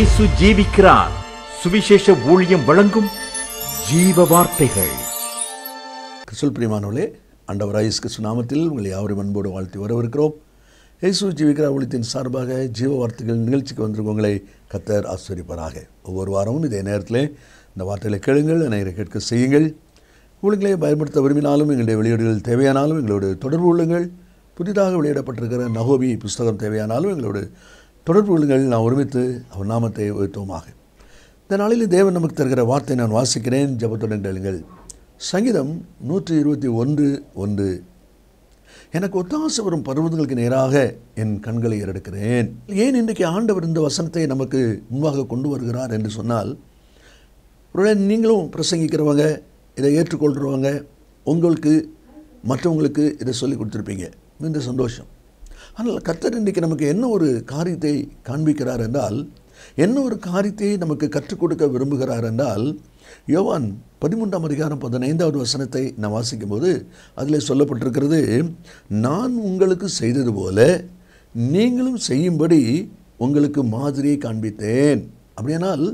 இயேசு ஜீவிக்கிறார் சுவிசேஷ ஊழியம் வழங்கும் ஜீவ வார்த்தைகள் கிறிஸ்துல் பிரிமானவளே அண்டவராய் கிறிஸ்து நாமத்தில் உங்களை யாவரும் அன்போடு வாழ்த்தி வரவிருக்கிறோம் இயேசு ஜீவிக்கிறார் ஊழியத்தின் சார்பாக ஜீவ வார்த்தைகள் நிகழ்ச்சிக்கு வந்திருக்கவங்களை கத்தர் ஆசிரியப்பராக ஒவ்வொரு வாரமும் இதே நேரத்தில் இந்த வார்த்தைகளை கேளுங்கள் அனைவரை கேட்க செய்யுங்கள் ஊழியங்களை பயன்படுத்த விரும்பினாலும் எங்களுடைய வெளியீடுகள் தேவையானாலும் எங்களோட தொடர்பு கொள்ளுங்கள் புதிதாக வெளியிடப்பட்டிருக்கிற நகோபி புஸ்தகம் தேவையானாலும் எங்களோட தொடர்புகளில் நான் ஒருமித்து அவர் நாமத்தை உயர்த்துவோமாக இந்த நாளில் தேவன் நமக்கு தருகிற வார்த்தை நான் வாசிக்கிறேன் ஜபத்துடன் கேளுங்கள் சங்கீதம் நூற்றி இருபத்தி ஒன்று ஒன்று எனக்கு ஒத்தாசு வரும் பருவங்களுக்கு நேராக என் கண்களை ஏறெடுக்கிறேன் ஏன் இன்றைக்கு ஆண்டவர் இந்த வசனத்தை நமக்கு முன்பாக கொண்டு வருகிறார் என்று சொன்னால் ஒருவேளை நீங்களும் பிரசங்கிக்கிறவங்க இதை ஏற்றுக்கொள்கிறவங்க உங்களுக்கு மற்றவங்களுக்கு இதை சொல்லி கொடுத்துருப்பீங்க மிகுந்த சந்தோஷம் ஆனால் கர்த்தர் இன்றைக்கு நமக்கு என்ன ஒரு காரியத்தை காண்பிக்கிறார் என்றால் என்ன ஒரு காரியத்தை நமக்கு கற்றுக் கொடுக்க விரும்புகிறார் என்றால் யோவான் பதிமூன்றாம் அதிகாரம் பதினைந்தாவது வசனத்தை நான் வாசிக்கும்போது அதில் சொல்லப்பட்டிருக்கிறது நான் உங்களுக்கு செய்தது போல நீங்களும் செய்யும்படி உங்களுக்கு மாதிரியை காண்பித்தேன் அப்படியானால்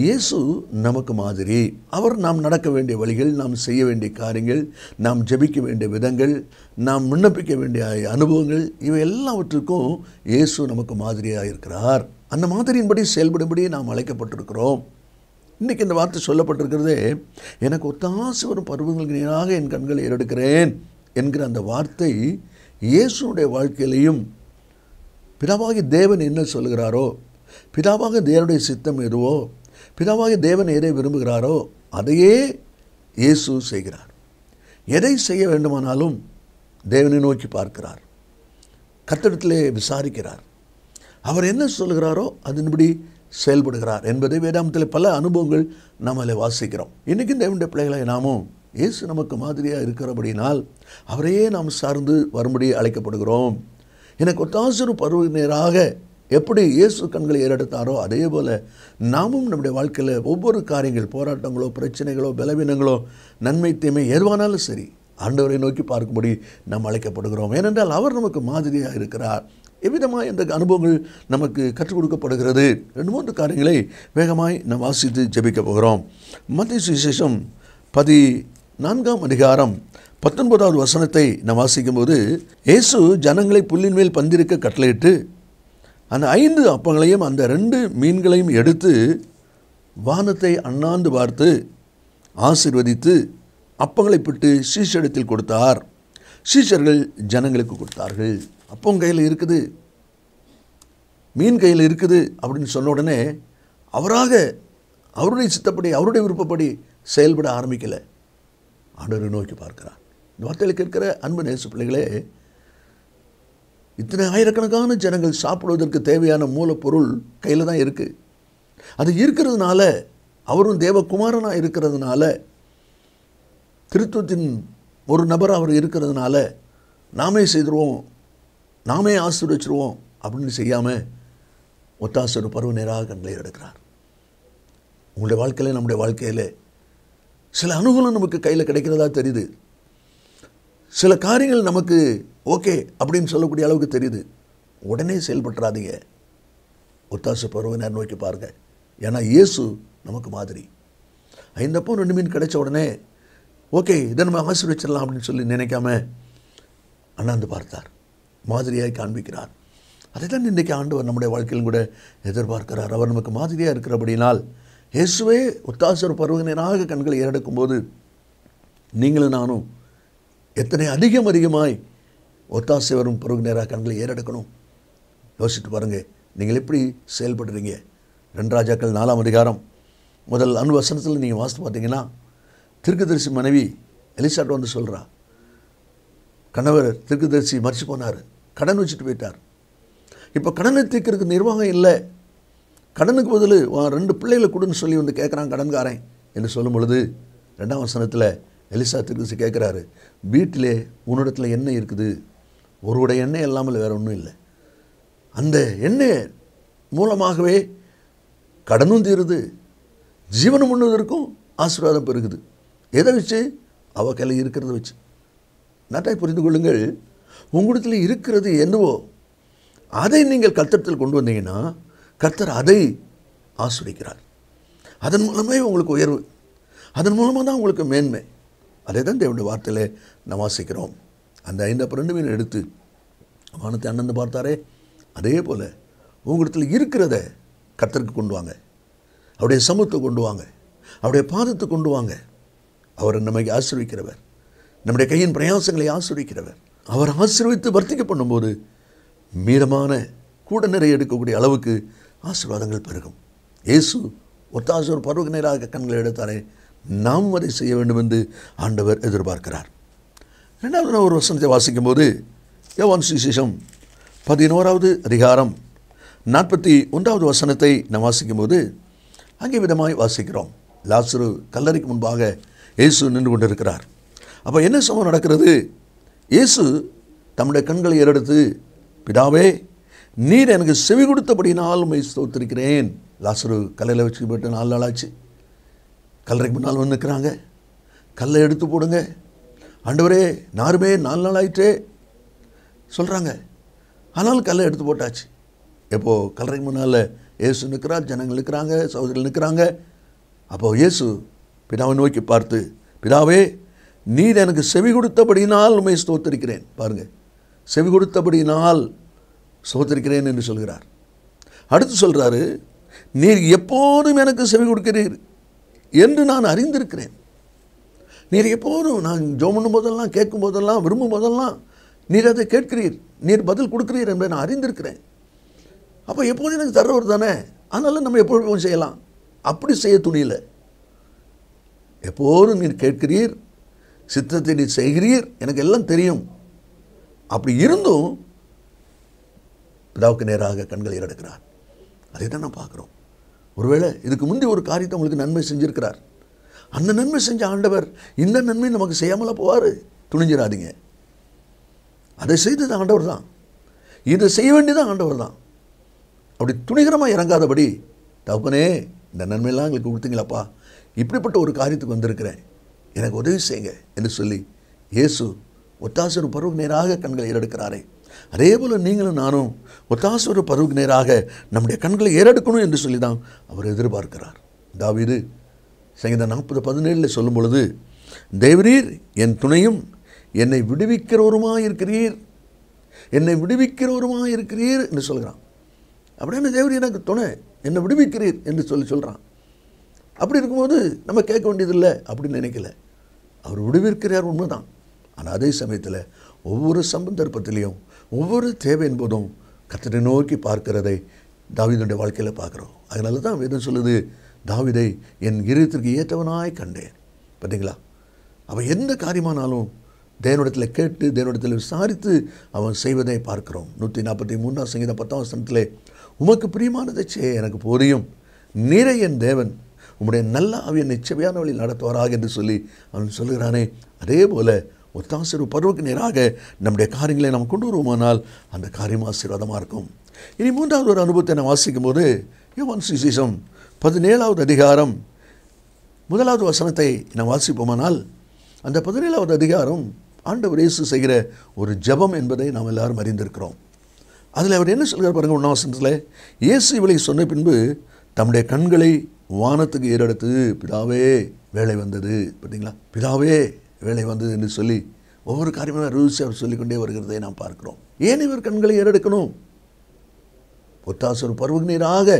இயேசு நமக்கு மாதிரி அவர் நாம் நடக்க வேண்டிய வழிகள் நாம் செய்ய வேண்டிய காரியங்கள் நாம் ஜபிக்க வேண்டிய விதங்கள் நாம் விண்ணப்பிக்க வேண்டிய அனுபவங்கள் இவை எல்லாவற்றுக்கும் இயேசு நமக்கு மாதிரியாக இருக்கிறார் அந்த மாதிரியின்படி செயல்படும்படி நாம் அழைக்கப்பட்டிருக்கிறோம் இன்றைக்கி இந்த வார்த்தை சொல்லப்பட்டிருக்கிறதே எனக்கு ஒத்தாசி வரும் பருவங்களுக்கு நேராக என் கண்களை ஏறெடுக்கிறேன் என்கிற அந்த வார்த்தை இயேசுனுடைய வாழ்க்கையிலையும் பிதாவாகி தேவன் என்ன சொல்கிறாரோ பிதாவாக தேவனுடைய சித்தம் எதுவோ பிதாவாகிய தேவன் எதை விரும்புகிறாரோ அதையே இயேசு செய்கிறார் எதை செய்ய வேண்டுமானாலும் தேவனை நோக்கி பார்க்கிறார் கத்திடத்திலே விசாரிக்கிறார் அவர் என்ன சொல்கிறாரோ அதன்படி செயல்படுகிறார் என்பதை வேதாமத்தில் பல அனுபவங்கள் நாம் அதில் வாசிக்கிறோம் இன்றைக்கும் தேவனுடைய பிள்ளைகளை நாமும் இயேசு நமக்கு மாதிரியாக இருக்கிறபடினால் அவரையே நாம் சார்ந்து வரும்படி அழைக்கப்படுகிறோம் எனக்கு ஒத்தாசுரு பருவ நேராக எப்படி இயேசு கண்களை ஏறெடுத்தாரோ அதே போல் நாமும் நம்முடைய வாழ்க்கையில் ஒவ்வொரு காரியங்கள் போராட்டங்களோ பிரச்சனைகளோ பலவீனங்களோ நன்மை தீமை எதுவானாலும் சரி ஆண்டவரை நோக்கி பார்க்கும்படி நாம் அழைக்கப்படுகிறோம் ஏனென்றால் அவர் நமக்கு மாதிரியாக இருக்கிறார் எவ்விதமாக இந்த அனுபவங்கள் நமக்கு கற்றுக் கொடுக்கப்படுகிறது ரெண்டு மூன்று காரியங்களை வேகமாய் நாம் வாசித்து ஜெபிக்க போகிறோம் மத்திய சுவிசேஷம் பதி நான்காம் அதிகாரம் பத்தொன்பதாவது வசனத்தை நாம் வாசிக்கும்போது இயேசு ஜனங்களை புல்லின் மேல் பந்திருக்க கட்டளையிட்டு அந்த ஐந்து அப்பங்களையும் அந்த ரெண்டு மீன்களையும் எடுத்து வானத்தை அண்ணாந்து பார்த்து ஆசிர்வதித்து அப்பங்களை பிட்டு சீஷரிடத்தில் கொடுத்தார் சீஷர்கள் ஜனங்களுக்கு கொடுத்தார்கள் அப்பம் கையில் இருக்குது மீன் கையில் இருக்குது அப்படின்னு சொன்ன உடனே அவராக அவருடைய சித்தப்படி அவருடைய விருப்பப்படி செயல்பட ஆரம்பிக்கலை ஆண்டவரை நோக்கி பார்க்கிறார் இந்த வார்த்தையில் கேட்கிற அன்பு நேசு பிள்ளைகளே இத்தனை ஆயிரக்கணக்கான ஜனங்கள் சாப்பிடுவதற்கு தேவையான மூலப்பொருள் கையில் தான் இருக்குது அது இருக்கிறதுனால அவரும் தேவகுமாரனாக இருக்கிறதுனால கிறித்துவத்தின் ஒரு நபர் அவர் இருக்கிறதுனால நாமே செய்திருவோம் நாமே ஆசீர்வச்சிருவோம் அப்படின்னு செய்யாமல் ஒரு பருவ நேராக கண்களை எடுக்கிறார் உங்களுடைய வாழ்க்கையில் நம்முடைய வாழ்க்கையில் சில அனுகூலம் நமக்கு கையில் கிடைக்கிறதா தெரியுது சில காரியங்கள் நமக்கு ஓகே அப்படின்னு சொல்லக்கூடிய அளவுக்கு தெரியுது உடனே செயல்பட்டுறாதீங்க ஒத்தாசு பருவனார் நோக்கி பாருங்க ஏன்னா இயேசு நமக்கு மாதிரி ஐந்தப்போ ரெண்டு மீன் கிடைச்ச உடனே ஓகே இதை நம்ம வச்சிடலாம் அப்படின்னு சொல்லி நினைக்காம அண்ணாந்து பார்த்தார் மாதிரியாக காண்பிக்கிறார் அதை தான் இன்றைக்கி ஆண்டவர் நம்முடைய வாழ்க்கையிலும் கூட எதிர்பார்க்கிறார் அவர் நமக்கு மாதிரியாக இருக்கிறபடினால் இயேசுவே ஒத்தாசர் பருவனினாக கண்களை ஏறெடுக்கும்போது நீங்களும் நானும் எத்தனை அதிகம் அதிகமாய் ஒத்தாசை வரும் பிறகு நேராக கண்களை ஏறெடுக்கணும் யோசிச்சுட்டு பாருங்கள் நீங்கள் எப்படி செயல்படுறீங்க ரெண்டு ராஜாக்கள் நாலாம் அதிகாரம் முதல் அணுவசனத்தில் நீங்கள் வாசித்து பார்த்தீங்கன்னா திருக்குதரிசி மனைவி எலிசாட் வந்து சொல்கிறா கணவர் திருக்குதரிசி மறிச்சு போனார் கடன் வச்சுட்டு போயிட்டார் இப்போ கடனை தீர்க்கிறதுக்கு நிர்வாகம் இல்லை கடனுக்கு பதில் ரெண்டு பிள்ளைகளை கொடுன்னு சொல்லி வந்து கேட்குறான் கடன்காரன் என்று சொல்லும் பொழுது ரெண்டாம் வசனத்தில் எலிசா திருக்குதரிசி கேட்குறாரு வீட்டிலே உன்னிடத்தில் என்ன இருக்குது ஒருவருடைய எண்ணெய் இல்லாமல் வேறு ஒன்றும் இல்லை அந்த எண்ணெய் மூலமாகவே கடனும் தீருது ஜீவனம் உண்ணுவதற்கும் ஆசீர்வாதம் பெருகுது எதை வச்சு அவ கையில் இருக்கிறத வச்சு நட்டாய் புரிந்து கொள்ளுங்கள் உங்களிடத்தில் இருக்கிறது என்னவோ அதை நீங்கள் கர்த்தத்தில் கொண்டு வந்தீங்கன்னா கர்த்தர் அதை ஆஸ்வதிக்கிறார் அதன் மூலமே உங்களுக்கு உயர்வு அதன் மூலமாக தான் உங்களுக்கு மேன்மை அதை தான் தேவனுடைய வார்த்தையில் நம்ம வாசிக்கிறோம் அந்த ஐந்து ரெண்டு மீன் எடுத்து வானத்தை அண்ணந்து பார்த்தாரே அதே போல் உங்களிடத்தில் இருக்கிறத கத்தருக்கு கொண்டு வாங்க அவருடைய சமூகத்தை கொண்டு வாங்க அவருடைய பாதத்தை கொண்டு வாங்க அவர் நம்மை ஆசிர்விக்கிறவர் நம்முடைய கையின் பிரயாசங்களை ஆசிர்விக்கிறவர் அவர் ஆசிர்வித்து வர்த்திக்க பண்ணும்போது மீதமான கூட நிறை எடுக்கக்கூடிய அளவுக்கு ஆசீர்வாதங்கள் பெருகும் இயேசு ஒத்தாசோர் பருவ நேராக கண்களை எடுத்தாரே நாம் அதை செய்ய வேண்டும் என்று ஆண்டவர் எதிர்பார்க்கிறார் ரெண்டாவது ஒரு வசனத்தை வாசிக்கும்போது யோவான் சுவிசேஷம் பதினோராவது அதிகாரம் நாற்பத்தி ஒன்றாவது வசனத்தை நாம் வாசிக்கும்போது அங்கே விதமாய் வாசிக்கிறோம் லாசரு கல்லறைக்கு முன்பாக இயேசு நின்று கொண்டிருக்கிறார் அப்போ என்ன சமூகம் நடக்கிறது இயேசு தம்முடைய கண்களை ஏறெடுத்து பிதாவே நீர் எனக்கு செவி கொடுத்தபடினால் உண்மை தோத்திருக்கிறேன் லாசரு கல்லையில் வச்சுக்கிட்டு போயிட்டு நாலு நாளாச்சு கல்லறைக்கு முன்னால் வந்து நிற்கிறாங்க கல்லை எடுத்து போடுங்க ஆண்டவரே நாருமே நாலு நாள் ஆயிட்டே சொல்கிறாங்க ஆனால் கல்லை எடுத்து போட்டாச்சு எப்போது கல்லறைக்கு முன்னால் இயேசு நிற்கிறார் ஜனங்கள் நிற்கிறாங்க சகோதரிகள் நிற்கிறாங்க அப்போது இயேசு பிதாவை நோக்கி பார்த்து பிதாவே நீர் எனக்கு செவி கொடுத்தபடியினால் உண்மை ஸ்தோத்திருக்கிறேன் பாருங்கள் செவி கொடுத்தபடியினால் ஸ்தோத்திருக்கிறேன் என்று சொல்கிறார் அடுத்து சொல்கிறாரு நீர் எப்போதும் எனக்கு செவி கொடுக்கிறீர் என்று நான் அறிந்திருக்கிறேன் நீர் எப்போதும் நான் ஜோ பண்ணும் போதெல்லாம் கேட்கும் போதெல்லாம் விரும்பும் போதெல்லாம் நீர் அதை கேட்கிறீர் நீர் பதில் கொடுக்குறீர் என்பதை நான் அறிந்திருக்கிறேன் அப்போ எப்போதும் எனக்கு தர்றவர் தானே அதனால் நம்ம எப்பொழுதும் செய்யலாம் அப்படி செய்ய துணியில் எப்போதும் நீர் கேட்கிறீர் சித்தத்தை நீர் செய்கிறீர் எனக்கு எல்லாம் தெரியும் அப்படி இருந்தும் பிதாவுக்கு நேராக கண்களை எடுக்கிறார் அதை தான் நான் பார்க்குறோம் ஒருவேளை இதுக்கு முந்தி ஒரு காரியத்தை உங்களுக்கு நன்மை செஞ்சுருக்கிறார் அந்த நன்மை செஞ்ச ஆண்டவர் இந்த நன்மை நமக்கு செய்யாமல போவார் துணிஞ்சிடாதீங்க அதை செய்தது ஆண்டவர் தான் இதை செய்ய வேண்டியது ஆண்டவர் தான் அப்படி துணிகரமாக இறங்காதபடி தப்புனே இந்த நன்மையெல்லாம் எங்களுக்கு கொடுத்தீங்களாப்பா இப்படிப்பட்ட ஒரு காரியத்துக்கு வந்திருக்கிறேன் எனக்கு உதவி செய்யுங்க என்று சொல்லி இயேசு ஒத்தாசரு பருவ நேராக கண்களை ஏறெடுக்கிறாரே அதே போல் நீங்களும் நானும் ஒத்தாசரு பருவ நேராக நம்முடைய கண்களை ஏறெடுக்கணும் என்று சொல்லி தான் அவர் எதிர்பார்க்கிறார் தாவிது சங்கீதம் நாற்பது பதினேழில் சொல்லும் பொழுது தேவரீர் என் துணையும் என்னை விடுவிக்கிறவருமாக இருக்கிறீர் என்னை விடுவிக்கிறவருமாக இருக்கிறீர் என்று சொல்கிறான் அப்படின்னு தேவரீர் எனக்கு துணை என்னை விடுவிக்கிறீர் என்று சொல்லி சொல்கிறான் அப்படி இருக்கும்போது நம்ம கேட்க வேண்டியதில்லை அப்படின்னு நினைக்கல அவர் விடுவிக்கிறார் உண்மைதான் ஆனால் அதே சமயத்தில் ஒவ்வொரு சம்பந்தர்ப்பத்திலையும் ஒவ்வொரு தேவையின் போதும் கத்தனை நோக்கி பார்க்கிறதை தாவிதனுடைய வாழ்க்கையில் பார்க்குறோம் அதனால தான் வேதம் சொல்லுது தாவிதை என் இருதயத்திற்கு ஏற்றவனாய் கண்டேன் பார்த்தீங்களா அவன் எந்த காரியமானாலும் தேவனிடத்தில் கேட்டு தேவனிடத்தில் விசாரித்து அவன் செய்வதை பார்க்கிறோம் நூற்றி நாற்பத்தி மூணாம் சங்கீதம் பத்தாம் சனத்தில் உமக்கு பிரியமானதை செய்ய எனக்கு போதியும் நிறை என் தேவன் உம்முடைய நல்ல அவன் நிச்சயமையான வழியில் நடத்துவாராக என்று சொல்லி அவன் சொல்கிறானே அதே போல் ஒத்தாசிரியர் பருவக்கு நேராக நம்முடைய காரியங்களை நாம் கொண்டு வருவோமானால் அந்த காரியம் ஆசீர்வாதமாக இருக்கும் இனி மூன்றாவது ஒரு அனுபவத்தை நான் வாசிக்கும் போது யோவான் சுசேஷம் பதினேழாவது அதிகாரம் முதலாவது வசனத்தை நாம் வாசிப்போமானால் அந்த பதினேழாவது அதிகாரம் ஆண்டவர் இயேசு செய்கிற ஒரு ஜபம் என்பதை நாம் எல்லாரும் அறிந்திருக்கிறோம் அதில் அவர் என்ன சொல்கிறார் பாருங்கள் ஒன்றாம் வசனத்தில் இயேசு இவளை சொன்ன பின்பு தம்முடைய கண்களை வானத்துக்கு ஏறெடுத்து பிதாவே வேலை வந்தது பார்த்தீங்களா பிதாவே வேலை வந்தது என்று சொல்லி ஒவ்வொரு காரியமும் ருசி அவர் சொல்லிக்கொண்டே வருகிறதை நாம் பார்க்கிறோம் ஏன் இவர் கண்களை ஏறெடுக்கணும் பொத்தாசு ஒரு நீராக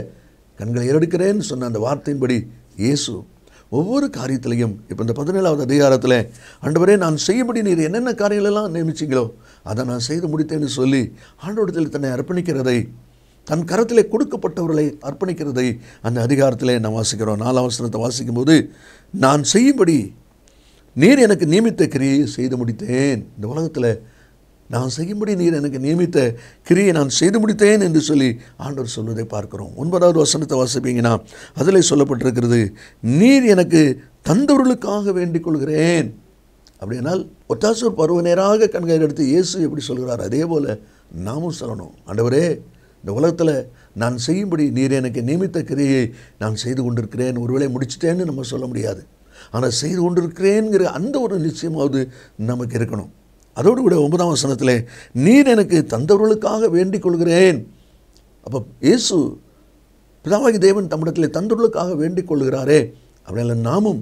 கண்களை ஏறெடுக்கிறேன் சொன்ன அந்த வார்த்தையின்படி இயேசு ஒவ்வொரு காரியத்திலையும் இப்போ இந்த பதினேழாவது அதிகாரத்தில் ஆண்டவரே நான் செய்யும்படி நீர் என்னென்ன காரியங்களெல்லாம் நியமிச்சிங்களோ அதை நான் செய்து முடித்தேன்னு சொல்லி ஆண்டோடத்தில் தன்னை அர்ப்பணிக்கிறதை தன் கரத்திலே கொடுக்கப்பட்டவர்களை அர்ப்பணிக்கிறதை அந்த அதிகாரத்தில் நான் வாசிக்கிறோம் நாலாம் வாசிக்கும் வாசிக்கும்போது நான் செய்யும்படி நீர் எனக்கு நியமித்த கிரியை செய்து முடித்தேன் இந்த உலகத்தில் நான் செய்யும்படி நீர் எனக்கு நியமித்த கிரியை நான் செய்து முடித்தேன் என்று சொல்லி ஆண்டவர் சொல்வதை பார்க்கிறோம் ஒன்பதாவது வசனத்தை வாசிப்பீங்கன்னா அதில் சொல்லப்பட்டிருக்கிறது நீர் எனக்கு தந்தவர்களுக்காக வேண்டிக் கொள்கிறேன் அப்படின்னால் ஒத்தாசூர் பருவ நேராக கண்கள் எடுத்து இயேசு எப்படி சொல்கிறார் அதே போல் நாமும் சொல்லணும் ஆண்டவரே இந்த உலகத்தில் நான் செய்யும்படி நீர் எனக்கு நியமித்த கிரியை நான் செய்து கொண்டிருக்கிறேன் ஒருவேளை முடிச்சிட்டேன்னு நம்ம சொல்ல முடியாது ஆனால் செய்து கொண்டிருக்கிறேங்கிற அந்த ஒரு நிச்சயமாவது நமக்கு இருக்கணும் அதோடு கூட ஒன்பதாம் வசனத்தில் நீர் எனக்கு தந்தவர்களுக்காக வேண்டிக் கொள்கிறேன் அப்போ இயேசு பிதாவாகி தேவன் தம்மிடத்தில் தந்தவர்களுக்காக வேண்டிக் கொள்கிறாரே அப்படின்னு நாமும்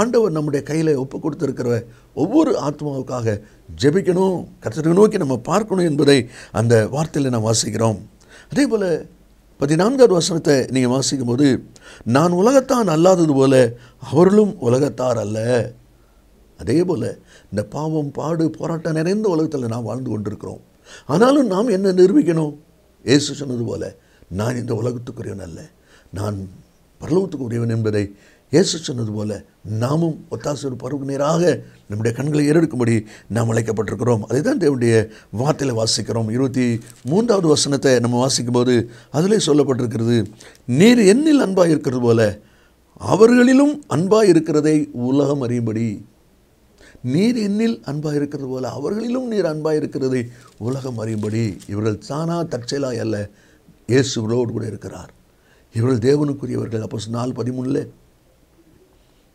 ஆண்டவர் நம்முடைய கையில் ஒப்பு கொடுத்துருக்கிற ஒவ்வொரு ஆத்மாவுக்காக ஜெபிக்கணும் கர்த்தரை நோக்கி நம்ம பார்க்கணும் என்பதை அந்த வார்த்தையில் நாம் வாசிக்கிறோம் அதே போல் பதினான்காவது வசனத்தை நீங்கள் வாசிக்கும் போது நான் உலகத்தான் அல்லாதது போல அவர்களும் உலகத்தார் அல்ல அதே போல் இந்த பாவம் பாடு போராட்டம் நிறைந்த உலகத்தில் நாம் வாழ்ந்து கொண்டிருக்கிறோம் ஆனாலும் நாம் என்ன நிரூபிக்கணும் ஏசு சொன்னது போல் நான் இந்த உலகத்துக்குரியவன் அல்ல நான் பரலோகத்துக்குரியவன் என்பதை இயேசு சொன்னது போல நாமும் ஒத்தாசு ஒத்தாசூர் நேராக நம்முடைய கண்களை ஏறெடுக்கும்படி நாம் அழைக்கப்பட்டிருக்கிறோம் அதை தான் தேவனுடைய வார்த்தையில் வாசிக்கிறோம் இருபத்தி மூன்றாவது வசனத்தை நம்ம வாசிக்கும்போது அதிலே சொல்லப்பட்டிருக்கிறது நீர் என்னில் அன்பாக இருக்கிறது போல அவர்களிலும் அன்பாக இருக்கிறதை உலகம் அறியும்படி நீர் என்னில் அன்பாக இருக்கிறது போல அவர்களிலும் நீர் அன்பாக இருக்கிறதை உலகம் அறியும்படி இவர்கள் சானா தற்செயலா அல்ல இயேசுகளோடு கூட இருக்கிறார் இவர்கள் தேவனுக்குரியவர்கள் அப்போ நாலு பதிமூணுல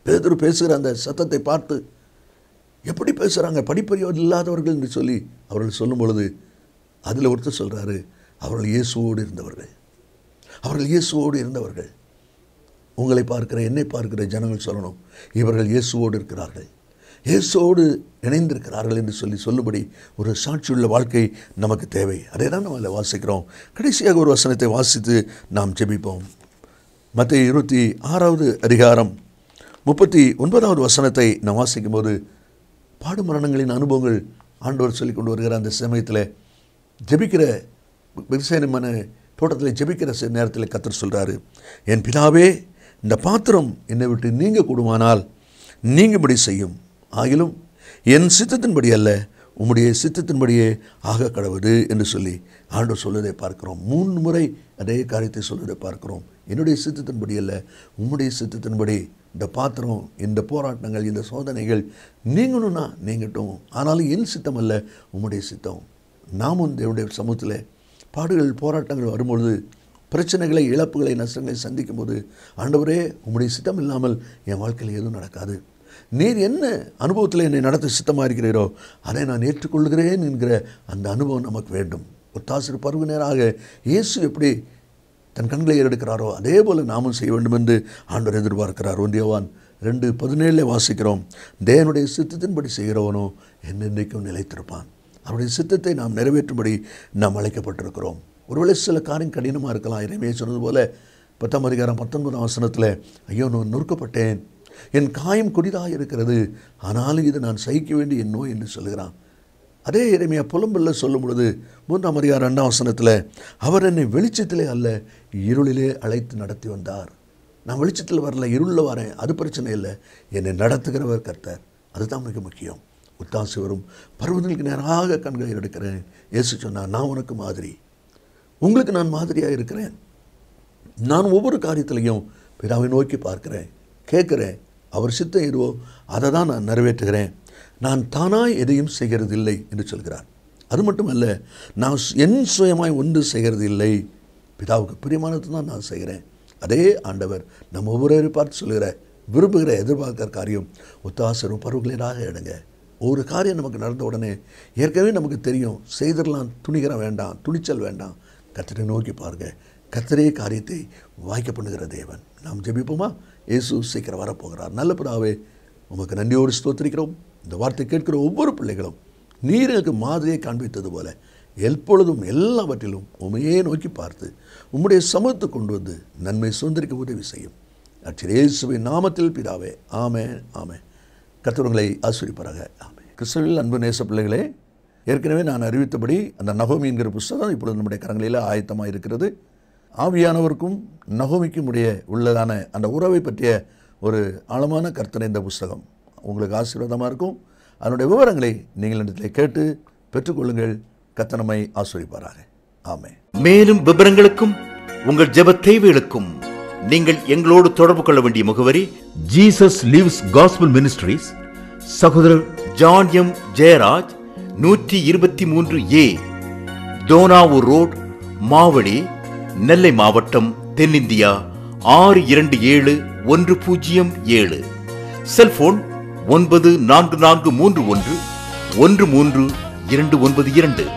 பேதர் பேசுகிற அந்த சத்தத்தை பார்த்து எப்படி பேசுகிறாங்க படிப்பறிவர் இல்லாதவர்கள் என்று சொல்லி அவர்கள் சொல்லும் பொழுது அதில் ஒருத்தர் சொல்கிறாரு அவர்கள் இயேசுவோடு இருந்தவர்கள் அவர்கள் இயேசுவோடு இருந்தவர்கள் உங்களை பார்க்கிற என்னை பார்க்கிற ஜனங்கள் சொல்லணும் இவர்கள் இயேசுவோடு இருக்கிறார்கள் இயேசோடு இணைந்திருக்கிறார்கள் என்று சொல்லி சொல்லும்படி ஒரு சாட்சியுள்ள வாழ்க்கை நமக்கு தேவை அதை தான் நம்ம அதில் வாசிக்கிறோம் கடைசியாக ஒரு வசனத்தை வாசித்து நாம் ஜெபிப்போம் மற்ற இருபத்தி ஆறாவது அதிகாரம் முப்பத்தி ஒன்பதாவது வசனத்தை நாம் வாசிக்கும் போது பாடு மரணங்களின் அனுபவங்கள் ஆண்டவர் சொல்லி கொண்டு வருகிற அந்த சமயத்தில் ஜெபிக்கிற விவசாயமான தோட்டத்தில் ஜெபிக்கிற சில நேரத்தில் கத்தர் சொல்கிறாரு என் பிதாவே இந்த பாத்திரம் என்னை விட்டு நீங்க கூடுமானால் நீங்கபடி செய்யும் ஆகிலும் என் சித்தத்தின்படி அல்ல உம்முடைய சித்தத்தின்படியே ஆக கடவுது என்று சொல்லி ஆண்டு சொல்வதை பார்க்கிறோம் மூன்று முறை அதே காரியத்தை சொல்வதை பார்க்கிறோம் என்னுடைய சித்தத்தின்படி அல்ல உம்முடைய சித்தத்தின்படி இந்த பாத்திரம் இந்த போராட்டங்கள் இந்த சோதனைகள் நீங்கணும்னா நீங்கட்டும் ஆனாலும் என் சித்தம் அல்ல உம்முடைய சித்தம் நாமும் தேவனுடைய சமூகத்தில் பாடுகள் போராட்டங்கள் வரும்பொழுது பிரச்சனைகளை இழப்புகளை நஷ்டங்களை சந்திக்கும் போது ஆண்டவரே உம்முடைய சித்தம் இல்லாமல் என் வாழ்க்கையில் எதுவும் நடக்காது நீர் என்ன அனுபவத்தில் என்னை நடத்த சித்தமாக இருக்கிறீரோ அதை நான் ஏற்றுக்கொள்கிறேன் என்கிற அந்த அனுபவம் நமக்கு வேண்டும் ஒத்தாசிரி பருவ நேராக இயேசு எப்படி தன் கண்களை ஏறெடுக்கிறாரோ அதே போல் நாமும் செய்ய வேண்டும் என்று ஆண்டவர் எதிர்பார்க்கிறார் ஒன்றியவான் ரெண்டு பதினேழில் வாசிக்கிறோம் தேவனுடைய சித்தத்தின்படி செய்கிறவனோ என்னென்னைக்கும் நிலைத்திருப்பான் அவருடைய சித்தத்தை நாம் நிறைவேற்றும்படி நாம் அழைக்கப்பட்டிருக்கிறோம் ஒருவேளை சில காரியம் கடினமாக இருக்கலாம் இறைமையை சொன்னது போல் பத்தாம் அதிகாரம் பத்தொன்பதாம் வசனத்தில் ஐயோ நான் நொறுக்கப்பட்டேன் என் காயம் கொடிதாக இருக்கிறது ஆனாலும் இதை நான் சகிக்க வேண்டிய என் நோய் என்று சொல்கிறான் அதே இறைமையாக புலம்பில் சொல்லும் பொழுது மூன்றாம் அதிகார் ரெண்டாம் வசனத்தில் அவர் என்னை வெளிச்சத்திலே அல்ல இருளிலே அழைத்து நடத்தி வந்தார் நான் வெளிச்சத்தில் வரல இருளில் வரேன் அது பிரச்சனை இல்லை என்னை நடத்துகிறவர் கர்த்தர் அதுதான் மிக முக்கியம் உத்தாசி வரும் பருவங்களுக்கு நேராக கண்களை எடுக்கிறேன் இயேசு சொன்னார் நான் உனக்கு மாதிரி உங்களுக்கு நான் மாதிரியாக இருக்கிறேன் நான் ஒவ்வொரு காரியத்திலையும் பிதாவை நோக்கி பார்க்கிறேன் கேட்குறேன் அவர் சித்தம் இருவோ அதை தான் நான் நிறைவேற்றுகிறேன் நான் தானாக எதையும் செய்கிறது இல்லை என்று சொல்கிறார் அது மட்டுமல்ல நான் என் சுயமாய் ஒன்று செய்கிறது இல்லை பிதாவுக்கு பிரியமானது தான் நான் செய்கிறேன் அதே ஆண்டவர் நம்ம ஒவ்வொருவரை பார்த்து சொல்கிற விரும்புகிற எதிர்பார்க்கிற காரியம் ஒத்தாசரும் பருவங்களாக எடுங்க ஒரு காரியம் நமக்கு நடந்த உடனே ஏற்கனவே நமக்கு தெரியும் செய்திடலாம் துணிகிற வேண்டாம் துணிச்சல் வேண்டாம் கத்திரை நோக்கி பாருங்கள் கத்திரையே காரியத்தை வாய்க்க பண்ணுகிற தேவன் நாம் ஜெபிப்போமா இயேசு சீக்கிரம் வரப்போகிறார் நல்ல பிதாவே உமக்கு நன்றியோடு ஸ்தோத்திரிக்கிறோம் இந்த வார்த்தை கேட்கிற ஒவ்வொரு பிள்ளைகளும் நீர் எனக்கு மாதிரியை காண்பித்தது போல எப்பொழுதும் எல்லாவற்றிலும் உமையே நோக்கி பார்த்து உம்முடைய சமத்து கொண்டு வந்து நன்மை சுதந்திரிக்க உதவி செய்யும் அச்சிரேசுவின் நாமத்தில் பிதாவே ஆமே ஆமே கத்துவங்களை ஆசிரிப்பாராக ஆமே கிறிஸ்தவில் அன்பு நேச பிள்ளைகளே ஏற்கனவே நான் அறிவித்தபடி அந்த நகோமி என்கிற புஸ்தகம் இப்பொழுது நம்முடைய கரங்களில் ஆயத்தமாக இருக்கிறது ஆவியானவருக்கும் நகோமிக்கும் உடைய உள்ளதான அந்த உறவை பற்றிய ஒரு ஆழமான கர்த்தனை இந்த புஸ்தகம் உங்களுக்கு ஆசீர்வாதமாக இருக்கும் அதனுடைய விவரங்களை நீங்கள் இடத்துல கேட்டு பெற்றுக்கொள்ளுங்கள் கத்தனமை ஆசிரியப்பாராக ஆமே மேலும் விவரங்களுக்கும் உங்கள் ஜெப தேவைகளுக்கும் நீங்கள் எங்களோடு தொடர்பு கொள்ள வேண்டிய முகவரி ஜீசஸ் லிவ்ஸ் காஸ்பிள் மினிஸ்ட்ரீஸ் சகோதரர் ஜான் எம் ஜெயராஜ் நூற்றி இருபத்தி மூன்று ஏ தோனாவூர் ரோட் மாவடி நெல்லை மாவட்டம் தென்னிந்தியா ஆறு இரண்டு ஏழு ஒன்று பூஜ்ஜியம் ஏழு செல்போன் ஒன்பது நான்கு நான்கு மூன்று ஒன்று ஒன்று மூன்று இரண்டு ஒன்பது இரண்டு